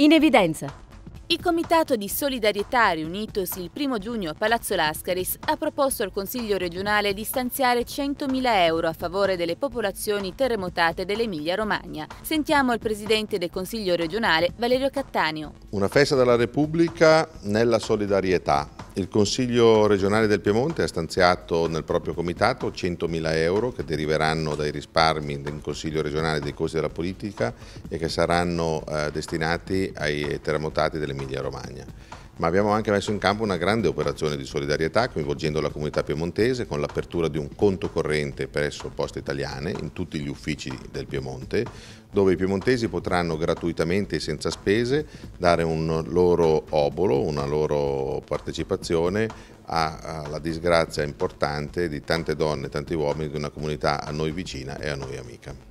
in evidenza. Il Comitato di Solidarietà, riunitosi il 1 giugno a Palazzo Lascaris, ha proposto al Consiglio regionale di stanziare 100.000 euro a favore delle popolazioni terremotate dell'Emilia-Romagna. Sentiamo il Presidente del Consiglio regionale, Valerio Cattaneo. Una festa della Repubblica nella solidarietà il Consiglio regionale del Piemonte ha stanziato nel proprio comitato 100.000 euro che deriveranno dai risparmi del Consiglio regionale dei costi della politica e che saranno eh, destinati ai terremotati dell'Emilia Romagna ma abbiamo anche messo in campo una grande operazione di solidarietà coinvolgendo la comunità piemontese con l'apertura di un conto corrente presso Poste Italiane in tutti gli uffici del Piemonte, dove i piemontesi potranno gratuitamente e senza spese dare un loro obolo, una loro partecipazione alla disgrazia importante di tante donne e tanti uomini di una comunità a noi vicina e a noi amica.